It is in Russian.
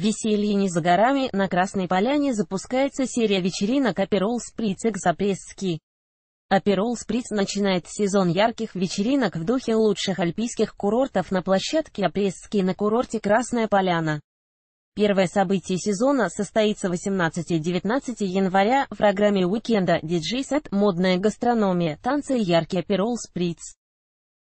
Веселье не за горами, на Красной Поляне запускается серия вечеринок «Аперол Сприц Экзапресски». «Аперол Сприц» начинает сезон ярких вечеринок в духе лучших альпийских курортов на площадке Апресски на курорте Красная Поляна. Первое событие сезона состоится 18 и 19 января в программе уикенда «Диджей-сет», «Модная гастрономия», «Танцы» и «Яркий аперол Сприц».